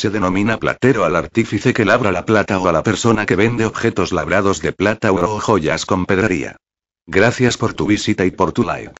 Se denomina platero al artífice que labra la plata o a la persona que vende objetos labrados de plata o joyas con pedrería. Gracias por tu visita y por tu like.